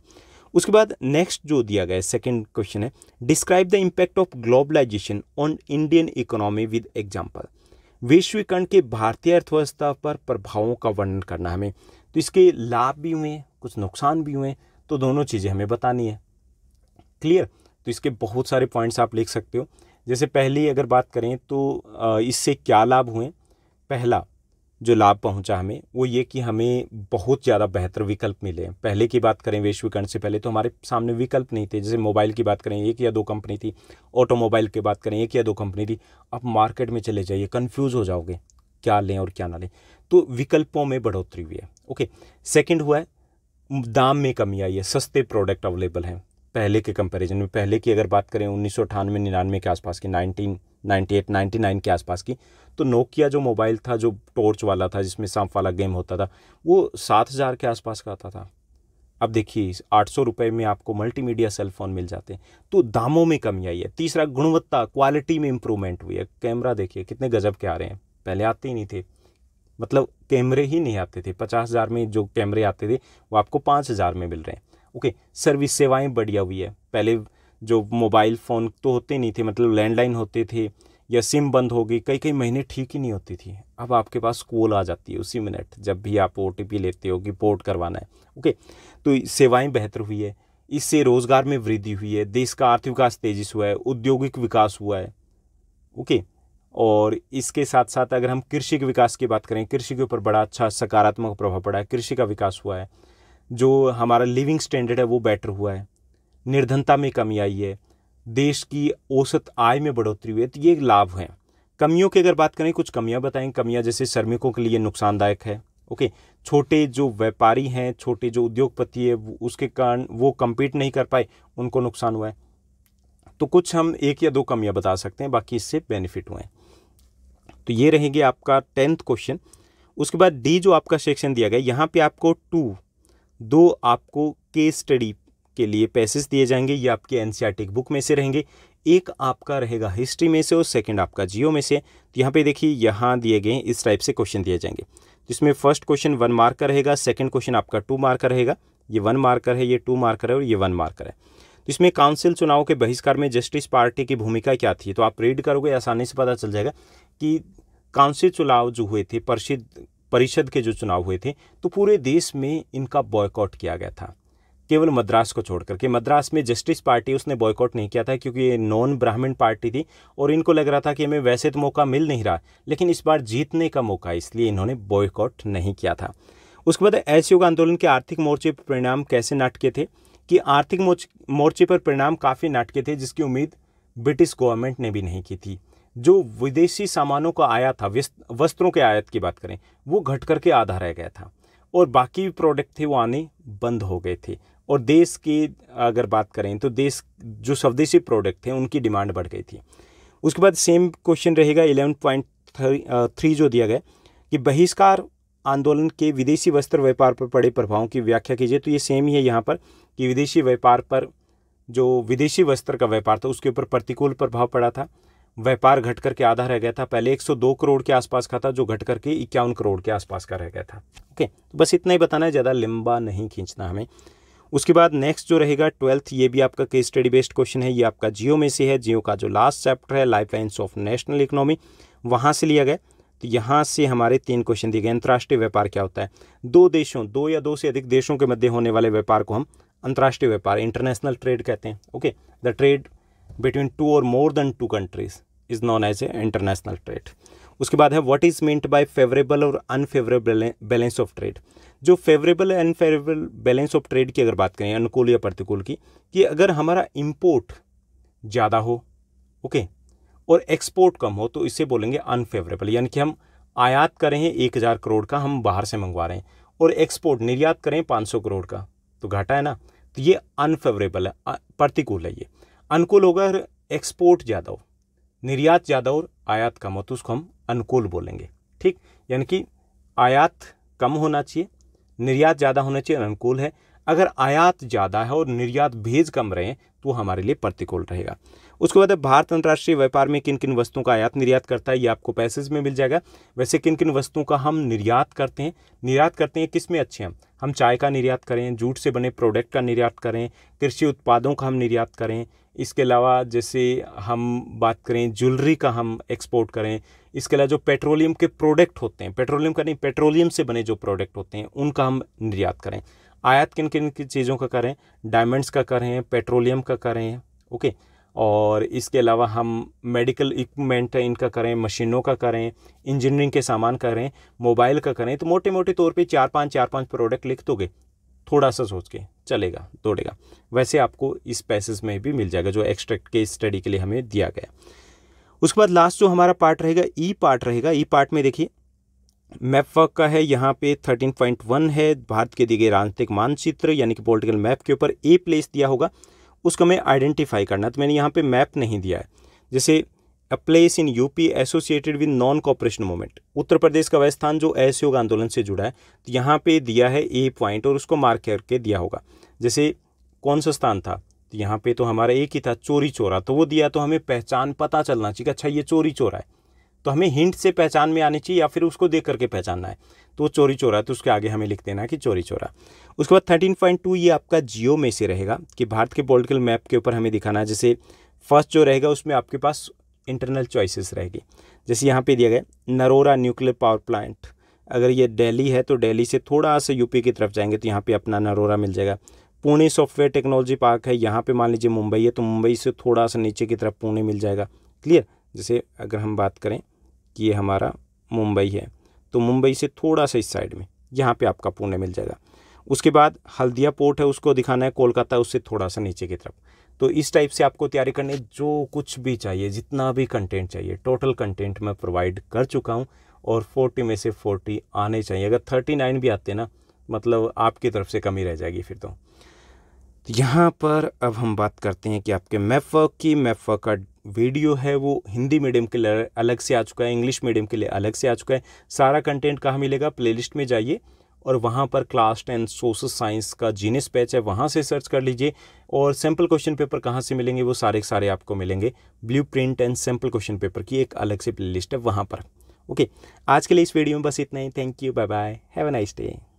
उसके बाद नेक्स्ट जो दिया गया सेकंड क्वेश्चन है describe the impact of globalisation on Indian economy with example वैश्वीकरण के भारतीय अर्थव्यवस्था पर प्रभावों का वर्णन करना हमें तो इसके लाभ भी हुए कुछ नुकसान भी हुए तो दोनों चीज़ें हमें बतानी है क्लियर तो इसके बहुत सारे पॉइंट्स आप लिख सकते हो जैसे पहली अगर बात करें तो इससे क्या लाभ हुए पहला जो लाभ पहुंचा हमें वो ये कि हमें बहुत ज़्यादा बेहतर विकल्प मिले पहले की बात करें वैश्वीकरण से पहले तो हमारे सामने विकल्प नहीं थे जैसे मोबाइल की बात करें एक या दो कंपनी थी ऑटोमोबाइल की बात करें एक या दो कंपनी थी आप मार्केट में चले जाइए कन्फ्यूज़ हो जाओगे क्या लें और क्या ना लें तो विकल्पों में बढ़ोतरी हुई है ओके सेकेंड हुआ है दाम में कमी आई है सस्ते प्रोडक्ट अवेलेबल हैं पहले के कंपैरिजन में पहले की अगर बात करें उन्नीस सौ अठानवे निन्यानवे के आसपास की nineteen ninety eight ninety nine के आसपास की तो नोकिया जो मोबाइल था जो टॉर्च वाला था जिसमें सांप वाला गेम होता था वो सात हज़ार के आसपास का आता था अब देखिए आठ सौ रुपये में आपको मल्टीमीडिया सेल फ़ोन मिल जाते हैं तो दामों में कमी आई है तीसरा गुणवत्ता क्वालिटी में इम्प्रूवमेंट हुई है कैमरा देखिए कितने गजब के आ रहे हैं पहले आते ही नहीं थे मतलब कैमरे ही नहीं आते थे पचास हज़ार में जो कैमरे आते थे वो आपको पाँच हज़ार में मिल रहे हैं ओके सर्विस सेवाएं बढ़िया हुई है पहले जो मोबाइल फ़ोन तो होते नहीं थे मतलब लैंडलाइन होते थे या सिम बंद हो गई कई कई महीने ठीक ही नहीं होती थी अब आपके पास कॉल आ जाती है उसी मिनट जब भी आप ओ लेते हो कि पोर्ट करवाना है ओके तो सेवाएं बेहतर हुई है इससे रोज़गार में वृद्धि हुई है देश का आर्थिक विकास तेज़ी से हुआ है औद्योगिक विकास हुआ है ओके और इसके साथ साथ अगर हम कृषि के विकास की बात करें कृषि के ऊपर बड़ा अच्छा सकारात्मक प्रभाव पड़ा है कृषि का विकास हुआ है जो हमारा लिविंग स्टैंडर्ड है वो बेटर हुआ है निर्धनता में कमी आई है देश की औसत आय में बढ़ोतरी हुई है तो ये लाभ हैं कमियों की अगर बात करें कुछ कमियां बताएं कमियां जैसे श्रमिकों के लिए नुकसानदायक है ओके छोटे जो व्यापारी हैं छोटे जो उद्योगपति है उसके कारण वो कम्पीट नहीं कर पाए उनको नुकसान हुआ है तो कुछ हम एक या दो कमियां बता सकते हैं बाकी इससे बेनिफिट हुए हैं तो ये रहेंगे आपका टेंथ क्वेश्चन उसके बाद डी जो आपका सेक्शन दिया गया यहाँ पे आपको टू दो आपको केस स्टडी के लिए पैसेज दिए जाएंगे ये आपके एन बुक में से रहेंगे एक आपका रहेगा हिस्ट्री में से और सेकंड आपका जियो में से तो यहाँ पे देखिए यहाँ दिए गए इस टाइप से क्वेश्चन दिए जाएंगे जिसमें फर्स्ट क्वेश्चन वन मार्क का रहेगा सेकंड क्वेश्चन आपका टू मार्क का रहेगा ये वन मार्कर है ये टू मार्कर है और ये वन मार्कर है तो इसमें काउंसिल चुनाव के बहिष्कार में जस्टिस पार्टी की भूमिका क्या थी तो आप रीड करोगे आसानी से पता चल जाएगा कि काउंसिल चुनाव जो हुए थे परिषद परिषद के जो चुनाव हुए थे तो पूरे देश में इनका बॉयकॉट किया गया था केवल मद्रास को छोड़कर के मद्रास में जस्टिस पार्टी उसने बॉयकॉट नहीं किया था क्योंकि ये नॉन ब्राह्मण पार्टी थी और इनको लग रहा था कि हमें वैसे तो मौका मिल नहीं रहा लेकिन इस बार जीतने का मौका इसलिए इन्होंने बॉयकॉट नहीं किया था उसके बाद असहयोग आंदोलन के आर्थिक मोर्चे पर परिणाम कैसे नाटके थे कि आर्थिक मोर्चे पर परिणाम काफ़ी नाटके थे जिसकी उम्मीद ब्रिटिश गवर्नमेंट ने भी नहीं की थी जो विदेशी सामानों का आयात था वस्त्रों के आयात की बात करें वो घट करके आधा रह गया था और बाकी प्रोडक्ट थे वो आने बंद हो गए थे और देश की अगर बात करें तो देश जो स्वदेशी प्रोडक्ट थे उनकी डिमांड बढ़ गई थी उसके बाद सेम क्वेश्चन रहेगा इलेवन पॉइंट थ्री जो दिया गया कि बहिष्कार आंदोलन के विदेशी वस्त्र व्यापार पर पड़े प्रभावों की व्याख्या कीजिए तो ये सेम ही है यहाँ पर कि विदेशी व्यापार पर जो विदेशी वस्त्र का व्यापार था उसके ऊपर प्रतिकूल प्रभाव पड़ा था व्यापार घटकर के आधा रह गया था पहले 102 करोड़ के आसपास का था जो घट करके इक्यावन करोड़ के आसपास का रह गया था ओके तो बस इतना ही बताना है ज़्यादा लंबा नहीं खींचना हमें उसके बाद नेक्स्ट जो रहेगा ट्वेल्थ ये भी आपका केस स्टडी बेस्ड क्वेश्चन है ये आपका जियो में से है जियो का जो लास्ट चैप्टर है life lines of national economy वहाँ से लिया गया तो यहाँ से हमारे तीन क्वेश्चन दिए गए अंतर्राष्ट्रीय व्यापार क्या होता है दो देशों दो या दो से अधिक देशों के मध्य होने वाले व्यापार को हम अंतर्राष्ट्रीय व्यापार इंटरनेशनल ट्रेड कहते हैं okay the trade between two और more than two countries is known as a international trade उसके बाद है what is meant by favourable और अनफेवरेबल बैलेंस ऑफ ट्रेड जो favourable and unfavourable balance of trade की अगर बात करें अनुकूल या प्रतिकूल की कि अगर हमारा इम्पोर्ट ज़्यादा हो ओके okay, और एक्सपोर्ट कम हो तो इसे बोलेंगे अनफेवरेबल यानी कि हम आयात करें एक हज़ार करोड़ का हम बाहर से मंगवा रहे हैं और एक्सपोर्ट निर्यात करें पाँच सौ करोड़ का तो घाटा है ना तो ये अनफेवरेबल है प्रतिकूल है ये अनुकूल होगा एक्सपोर्ट ज़्यादा हो निर्यात ज़्यादा और आयात कम हो तो उसको हम अनुकूल बोलेंगे ठीक यानी कि आयात कम होना चाहिए निर्यात ज़्यादा होना चाहिए अनुकूल है अगर आयात ज़्यादा है और निर्यात भेज कम रहे तो हमारे लिए प्रतिकूल रहेगा उसके बाद भारत अंतर्राष्ट्रीय व्यापार में किन किन वस्तुओं का आयात निर्यात करता है ये आपको पैसेज में मिल जाएगा वैसे किन किन वस्तुओं का हम निर्यात करते हैं निर्यात करते हैं किस में अच्छे हैं हम चाय का निर्यात करें जूट से बने प्रोडक्ट का निर्यात करें कृषि उत्पादों का हम निर्यात करें इसके अलावा जैसे हम बात करें ज्वेलरी का हम एक्सपोर्ट करें इसके अलावा जो पेट्रोलियम के प्रोडक्ट होते हैं पेट्रोलियम का नहीं पेट्रोलियम से बने जो प्रोडक्ट होते हैं उनका हम निर्यात करें आयात किन किन की चीज़ों का करें डायमंड्स का करें पेट्रोलियम का करें ओके और इसके अलावा हम मेडिकल इक्विपमेंट इनका करें मशीनों का करें इंजीनियरिंग के सामान करें मोबाइल का करें तो मोटे मोटे तौर पे चार पांच चार पांच प्रोडक्ट लिख दोगे थोड़ा सा सोच के चलेगा दौड़ेगा वैसे आपको इस पैसेज में भी मिल जाएगा जो एक्सट्रैक्ट के स्टडी के लिए हमें दिया गया उसके बाद लास्ट जो हमारा पार्ट रहेगा ई e पार्ट रहेगा ई e पार्ट में देखिए वर्क का है यहाँ पे 13.1 है भारत के दिए गए राजनीतिक मानचित्र यानी कि पॉलिटिकल मैप के ऊपर ए प्लेस दिया होगा उसको हमें आइडेंटिफाई करना है तो मैंने यहाँ पे मैप नहीं दिया है जैसे a place in UP associated with non cooperation movement Uttar Pradesh का वह स्थान जो असहयोग आंदोलन से जुड़ा है तो यहाँ पर दिया है ए पॉइंट और उसको मार्क करके दिया होगा जैसे कौन सा स्थान था तो यहाँ पर तो हमारा एक ही था चोरी चोरा तो वो दिया तो हमें पहचान पता चलना चाहिए अच्छा ये चोरी चोरा है तो हमें हिंट से पहचान में आनी चाहिए या फिर उसको देख करके पहचानना है तो वो चोरी चोरा है तो उसके आगे हमें लिख देना है कि चोरी चोरा उसके बाद थर्टीन पॉइंट टू ये आपका जियो में से रहेगा कि भारत के पोलिटिकल मैप के ऊपर हमें दिखाना है जैसे फर्स्ट जो रहेगा उसमें आपके पास इंटरनल चॉइसेस रहेगी जैसे यहाँ पे दिया गया नरोरा न्यूक्लियर पावर प्लांट अगर ये दिल्ली है तो दिल्ली से थोड़ा सा यूपी की तरफ जाएंगे तो यहाँ पे अपना नरोरा मिल जाएगा पुणे सॉफ्टवेयर टेक्नोलॉजी पार्क है यहाँ पे मान लीजिए मुंबई है तो मुंबई से थोड़ा सा नीचे की तरफ पुणे मिल जाएगा क्लियर जैसे अगर हम बात करें कि ये हमारा मुंबई है तो मुंबई से थोड़ा सा इस साइड में यहाँ पे आपका पुणे मिल जाएगा उसके बाद हल्दिया पोर्ट है उसको दिखाना है कोलकाता उससे थोड़ा सा नीचे की तरफ तो इस टाइप से आपको तैयारी करनी जो कुछ भी चाहिए जितना भी कंटेंट चाहिए टोटल कंटेंट मैं प्रोवाइड कर चुका हूँ और फोर्टी में से फोर्टी आने चाहिए अगर थर्टी नाइन भी आते ना मतलब आपकी तरफ से कमी रह जाएगी फिर तो यहाँ पर अब हम बात करते हैं कि आपके मैफवर्क की मैफ का वीडियो है वो हिंदी मीडियम के लिए अलग से आ चुका है इंग्लिश मीडियम के लिए अलग से आ चुका है सारा कंटेंट कहाँ मिलेगा प्लेलिस्ट में जाइए और वहाँ पर क्लास टेन सोशल साइंस का जीनिस पैच है वहाँ से सर्च कर लीजिए और सैम्पल क्वेश्चन पेपर कहाँ से मिलेंगे वो सारे सारे आपको मिलेंगे blueprint and sample question paper की एक अलग से प्ले लिस्ट है वहाँ पर ओके आज के लिए इस वीडियो में बस इतना ही thank you bye bye have a nice day